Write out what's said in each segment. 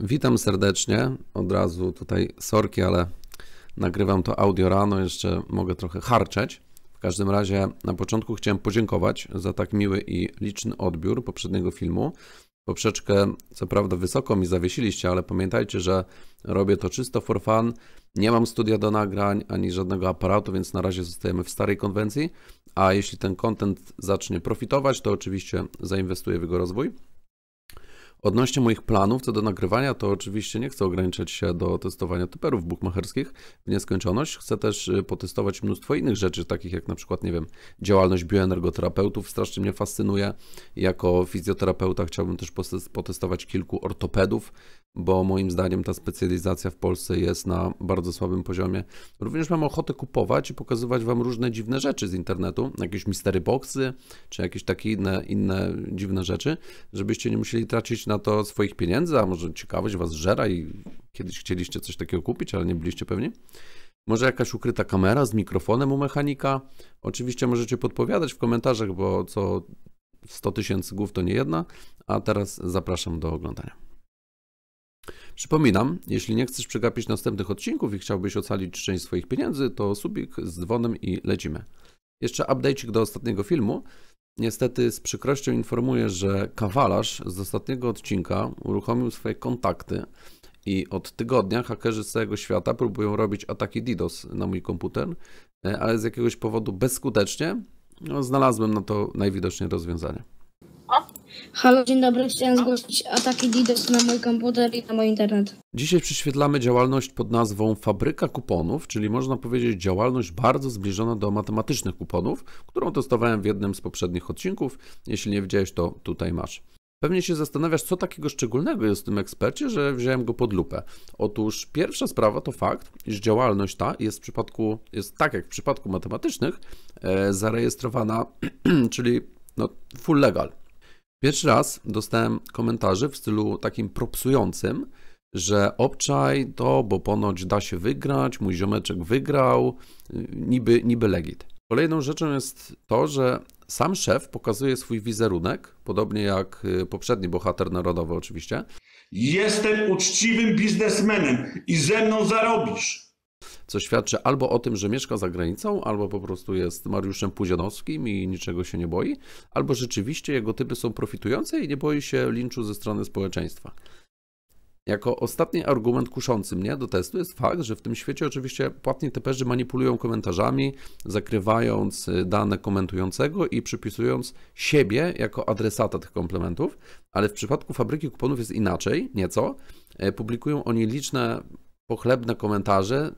Witam serdecznie. Od razu tutaj sorki, ale nagrywam to audio rano, jeszcze mogę trochę harczeć. W każdym razie na początku chciałem podziękować za tak miły i liczny odbiór poprzedniego filmu. Poprzeczkę co prawda wysoko mi zawiesiliście, ale pamiętajcie, że robię to czysto for fun. Nie mam studia do nagrań ani żadnego aparatu, więc na razie zostajemy w starej konwencji. A jeśli ten content zacznie profitować, to oczywiście zainwestuję w jego rozwój. Odnośnie moich planów co do nagrywania, to oczywiście nie chcę ograniczać się do testowania typerów bukmacherskich w nieskończoność. Chcę też y, potestować mnóstwo innych rzeczy, takich jak na przykład, nie wiem, działalność bioenergoterapeutów strasznie mnie fascynuje. Jako fizjoterapeuta chciałbym też potestować kilku ortopedów, bo moim zdaniem ta specjalizacja w Polsce jest na bardzo słabym poziomie. Również mam ochotę kupować i pokazywać Wam różne dziwne rzeczy z internetu, jakieś mystery boxy, czy jakieś takie inne, inne dziwne rzeczy, żebyście nie musieli tracić na na to swoich pieniędzy, a może ciekawość was żera i kiedyś chcieliście coś takiego kupić, ale nie byliście pewni. Może jakaś ukryta kamera z mikrofonem u mechanika. Oczywiście możecie podpowiadać w komentarzach, bo co 100 tysięcy głów to nie jedna, a teraz zapraszam do oglądania. Przypominam, jeśli nie chcesz przegapić następnych odcinków i chciałbyś ocalić część swoich pieniędzy, to subik z dzwonem i lecimy. Jeszcze update do ostatniego filmu. Niestety z przykrością informuję, że kawalarz z ostatniego odcinka uruchomił swoje kontakty i od tygodnia hakerzy z całego świata próbują robić ataki DDoS na mój komputer, e, ale z jakiegoś powodu bezskutecznie. No, znalazłem na to najwidoczniej rozwiązanie. Halo, dzień dobry. Chciałem zgłosić ataki DDoS na mój komputer i na mój internet. Dzisiaj prześwietlamy działalność pod nazwą Fabryka Kuponów, czyli można powiedzieć działalność bardzo zbliżona do matematycznych kuponów, którą testowałem w jednym z poprzednich odcinków. Jeśli nie widziałeś, to tutaj masz. Pewnie się zastanawiasz, co takiego szczególnego jest w tym ekspercie, że wziąłem go pod lupę. Otóż pierwsza sprawa to fakt, iż działalność ta jest w przypadku, jest tak jak w przypadku matematycznych, e, zarejestrowana, czyli no, full legal. Pierwszy raz dostałem komentarzy w stylu takim propsującym, że obczaj to, bo ponoć da się wygrać, mój ziomeczek wygrał, niby, niby legit. Kolejną rzeczą jest to, że sam szef pokazuje swój wizerunek, podobnie jak y, poprzedni bohater narodowy oczywiście. Jestem uczciwym biznesmenem i ze mną zarobisz co świadczy albo o tym, że mieszka za granicą, albo po prostu jest Mariuszem Puzianowskim i niczego się nie boi, albo rzeczywiście jego typy są profitujące i nie boi się linczu ze strony społeczeństwa. Jako ostatni argument kuszący mnie do testu jest fakt, że w tym świecie oczywiście płatni teperzy manipulują komentarzami, zakrywając y, dane komentującego i przypisując siebie jako adresata tych komplementów, ale w przypadku fabryki kuponów jest inaczej, nieco. E, publikują oni liczne pochlebne komentarze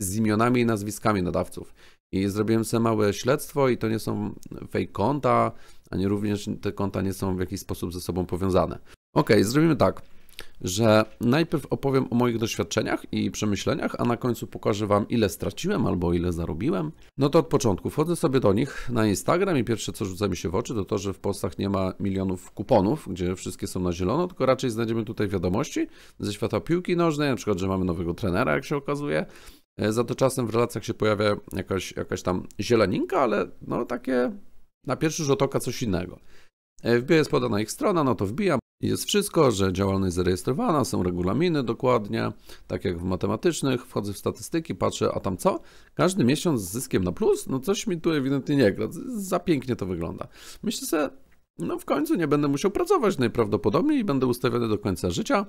z imionami i nazwiskami nadawców. I zrobiłem sobie małe śledztwo i to nie są fake konta, ani również te konta nie są w jakiś sposób ze sobą powiązane. Ok, zrobimy tak, że najpierw opowiem o moich doświadczeniach i przemyśleniach, a na końcu pokażę Wam ile straciłem albo ile zarobiłem. No to od początku, wchodzę sobie do nich na Instagram i pierwsze co rzuca mi się w oczy to to, że w postach nie ma milionów kuponów, gdzie wszystkie są na zielono, tylko raczej znajdziemy tutaj wiadomości ze świata piłki nożnej, na przykład, że mamy nowego trenera jak się okazuje, E, za to czasem w relacjach się pojawia jakaś, jakaś tam zieleninka, ale no takie na pierwszy rzut oka coś innego. FB e, jest podana ich strona, no to wbijam. Jest wszystko, że działalność zarejestrowana, są regulaminy dokładnie, tak jak w matematycznych, wchodzę w statystyki, patrzę, a tam co? Każdy miesiąc z zyskiem na plus? No coś mi tu ewidentnie nie gra, za pięknie to wygląda. Myślę sobie, no w końcu nie będę musiał pracować najprawdopodobniej i będę ustawiony do końca życia.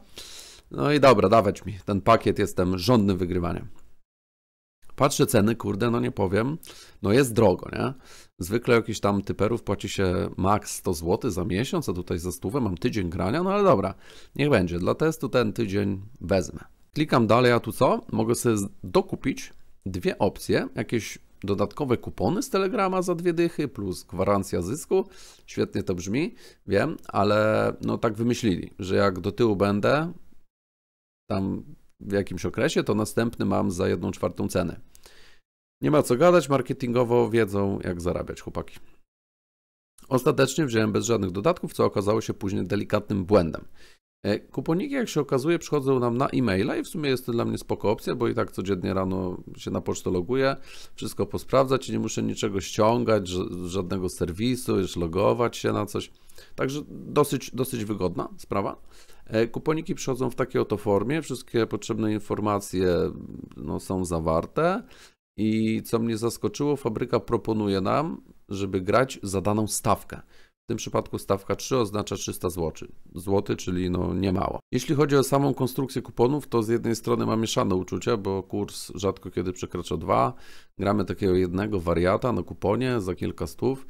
No i dobra, dawać mi, ten pakiet jestem żądny wygrywania. Patrzę ceny, kurde, no nie powiem, no jest drogo, nie? Zwykle jakiś tam typerów płaci się maks 100 zł za miesiąc, a tutaj za stówę mam tydzień grania, no ale dobra, niech będzie. Dla testu ten tydzień wezmę. Klikam dalej, a tu co? Mogę sobie dokupić dwie opcje, jakieś dodatkowe kupony z Telegrama za dwie dychy plus gwarancja zysku. Świetnie to brzmi, wiem, ale no tak wymyślili, że jak do tyłu będę, tam w jakimś okresie, to następny mam za jedną czwartą cenę. Nie ma co gadać, marketingowo wiedzą jak zarabiać chłopaki. Ostatecznie wziąłem bez żadnych dodatków, co okazało się później delikatnym błędem. E, kuponiki, jak się okazuje, przychodzą nam na e-maila i w sumie jest to dla mnie spoko opcja, bo i tak codziennie rano się na pocztę loguję, wszystko posprawdzać i nie muszę niczego ściągać, żadnego serwisu, już logować się na coś. Także dosyć, dosyć wygodna sprawa. E, kuponiki przychodzą w takiej oto formie, wszystkie potrzebne informacje no, są zawarte i co mnie zaskoczyło, fabryka proponuje nam, żeby grać za daną stawkę tym przypadku stawka 3 oznacza 300 zł, złoty, czyli no nie mało. Jeśli chodzi o samą konstrukcję kuponów, to z jednej strony mam mieszane uczucia, bo kurs rzadko kiedy przekracza 2, gramy takiego jednego wariata na kuponie za kilka stów,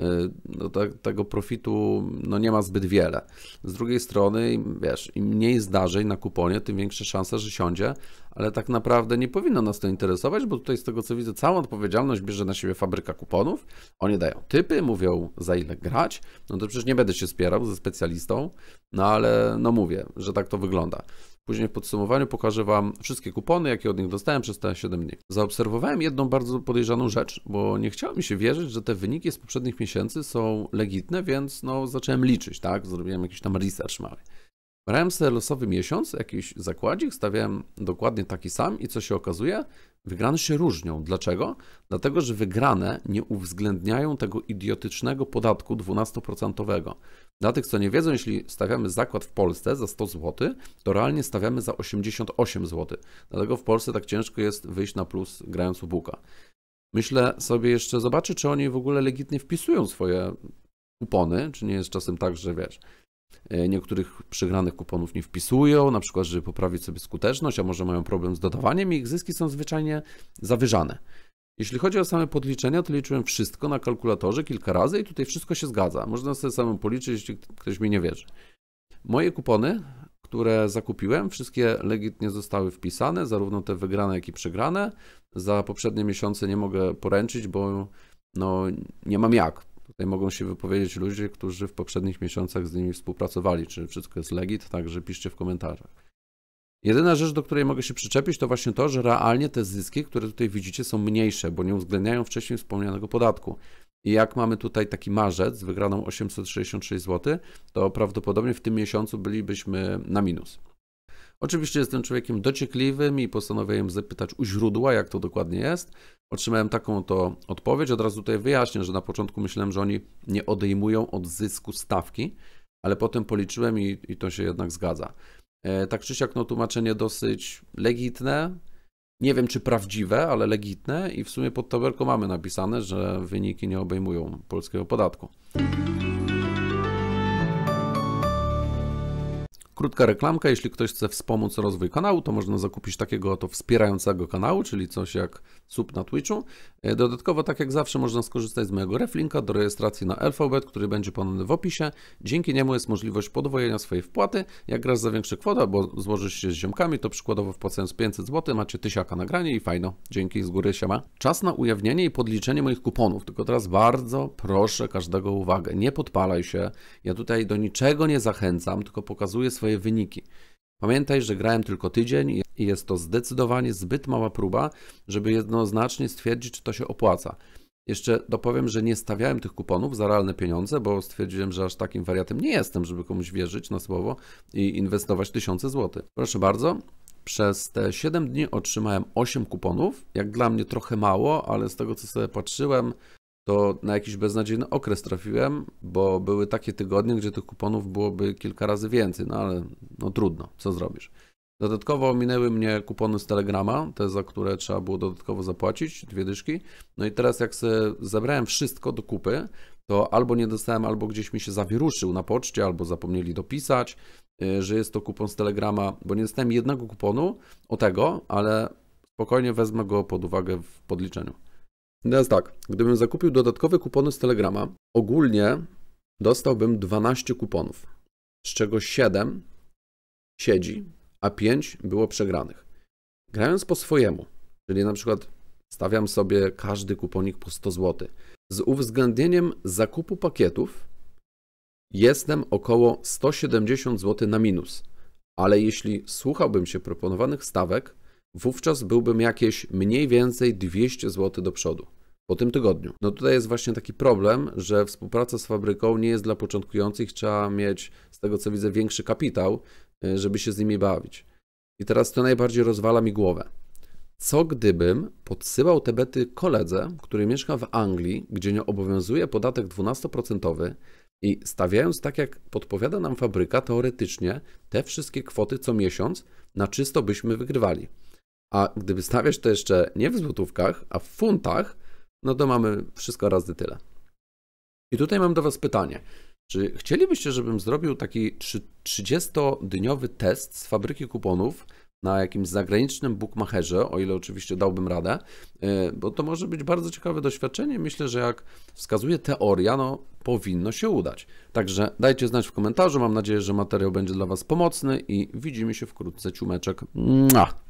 Y, no, te, tego profitu no, nie ma zbyt wiele. Z drugiej strony, wiesz, im mniej zdarzeń na kuponie, tym większe szanse, że siądzie, ale tak naprawdę nie powinno nas to interesować, bo tutaj z tego co widzę, całą odpowiedzialność bierze na siebie fabryka kuponów. Oni dają typy, mówią za ile grać. No to przecież nie będę się spierał ze specjalistą, no ale no mówię, że tak to wygląda. Później w podsumowaniu pokażę Wam wszystkie kupony, jakie od nich dostałem przez te 7 dni. Zaobserwowałem jedną bardzo podejrzaną rzecz, bo nie chciało mi się wierzyć, że te wyniki z poprzednich miesięcy są legitne, więc no zacząłem liczyć, tak? Zrobiłem jakiś tam research mały. Brałem sobie losowy miesiąc, jakiś zakładzik, stawiałem dokładnie taki sam i co się okazuje? Wygrane się różnią. Dlaczego? Dlatego, że wygrane nie uwzględniają tego idiotycznego podatku 12%. Dla tych, co nie wiedzą, jeśli stawiamy zakład w Polsce za 100 zł, to realnie stawiamy za 88 zł. Dlatego w Polsce tak ciężko jest wyjść na plus grając u Buka. Myślę sobie jeszcze, zobaczę, czy oni w ogóle legitnie wpisują swoje kupony, czy nie jest czasem tak, że wiesz, E, niektórych przygranych kuponów nie wpisują, na przykład, żeby poprawić sobie skuteczność, a może mają problem z dodawaniem i ich zyski są zwyczajnie zawyżane. Jeśli chodzi o same podliczenia, to liczyłem wszystko na kalkulatorze kilka razy i tutaj wszystko się zgadza. Można sobie samemu policzyć, jeśli ktoś mi nie wierzy. Moje kupony, które zakupiłem, wszystkie legitnie zostały wpisane, zarówno te wygrane, jak i przegrane. Za poprzednie miesiące nie mogę poręczyć, bo no, nie mam jak. Tutaj mogą się wypowiedzieć ludzie, którzy w poprzednich miesiącach z nimi współpracowali, czy wszystko jest legit, także piszcie w komentarzach. Jedyna rzecz, do której mogę się przyczepić, to właśnie to, że realnie te zyski, które tutaj widzicie, są mniejsze, bo nie uwzględniają wcześniej wspomnianego podatku. I jak mamy tutaj taki marzec z wygraną 866 zł, to prawdopodobnie w tym miesiącu bylibyśmy na minus. Oczywiście jestem człowiekiem dociekliwym i postanowiłem zapytać u źródła, jak to dokładnie jest. Otrzymałem taką to odpowiedź. Od razu tutaj wyjaśnię, że na początku myślałem, że oni nie odejmują od zysku stawki, ale potem policzyłem i, i to się jednak zgadza. E, tak czy siak, no tłumaczenie dosyć legitne. Nie wiem, czy prawdziwe, ale legitne i w sumie pod tabelką mamy napisane, że wyniki nie obejmują polskiego podatku. Krótka reklamka, jeśli ktoś chce wspomóc rozwój kanału, to można zakupić takiego oto wspierającego kanału, czyli coś jak sub na Twitchu. E, dodatkowo, tak jak zawsze, można skorzystać z mojego reflinka do rejestracji na Alphabet, który będzie ponowny w opisie. Dzięki niemu jest możliwość podwojenia swojej wpłaty. Jak raz za większe kwotę, bo złożysz się z ziomkami, to przykładowo wpłacając 500 zł macie tysiaka nagranie i fajno. Dzięki z góry, siema. Czas na ujawnienie i podliczenie moich kuponów, tylko teraz bardzo proszę każdego uwagę, nie podpalaj się. Ja tutaj do niczego nie zachęcam, tylko pokazuję swoje Twoje wyniki. Pamiętaj, że grałem tylko tydzień i jest to zdecydowanie zbyt mała próba, żeby jednoznacznie stwierdzić, czy to się opłaca. Jeszcze dopowiem, że nie stawiałem tych kuponów za realne pieniądze, bo stwierdziłem, że aż takim wariatem nie jestem, żeby komuś wierzyć na słowo i inwestować tysiące złotych. Proszę bardzo, przez te 7 dni otrzymałem 8 kuponów. Jak dla mnie trochę mało, ale z tego co sobie patrzyłem, to na jakiś beznadziejny okres trafiłem, bo były takie tygodnie, gdzie tych kuponów byłoby kilka razy więcej, no ale no trudno, co zrobisz. Dodatkowo minęły mnie kupony z Telegrama, te za które trzeba było dodatkowo zapłacić, dwie dyszki. No i teraz jak sobie zebrałem wszystko do kupy, to albo nie dostałem, albo gdzieś mi się zawiruszył na poczcie, albo zapomnieli dopisać, y, że jest to kupon z Telegrama, bo nie dostałem jednego kuponu o tego, ale spokojnie wezmę go pod uwagę w podliczeniu. Teraz tak, gdybym zakupił dodatkowe kupony z Telegrama, ogólnie dostałbym 12 kuponów, z czego 7 siedzi, a 5 było przegranych. Grając po swojemu, czyli na przykład stawiam sobie każdy kuponik po 100 zł, z uwzględnieniem zakupu pakietów jestem około 170 zł na minus. Ale jeśli słuchałbym się proponowanych stawek, wówczas byłbym jakieś mniej więcej 200 zł do przodu po tym tygodniu. No tutaj jest właśnie taki problem, że współpraca z fabryką nie jest dla początkujących, trzeba mieć z tego co widzę większy kapitał, e, żeby się z nimi bawić. I teraz to najbardziej rozwala mi głowę. Co gdybym podsyłał te bety koledze, który mieszka w Anglii, gdzie nie obowiązuje podatek 12% i stawiając tak jak podpowiada nam fabryka, teoretycznie te wszystkie kwoty co miesiąc na czysto byśmy wygrywali. A gdyby stawiasz to jeszcze nie w złotówkach, a w funtach, no to mamy wszystko razy tyle. I tutaj mam do Was pytanie. Czy chcielibyście, żebym zrobił taki 30-dniowy test z fabryki kuponów na jakimś zagranicznym bookmacherze, o ile oczywiście dałbym radę, e, bo to może być bardzo ciekawe doświadczenie. Myślę, że jak wskazuje teoria, no powinno się udać. Także dajcie znać w komentarzu. Mam nadzieję, że materiał będzie dla Was pomocny i widzimy się wkrótce. Ciumeczek. Mua!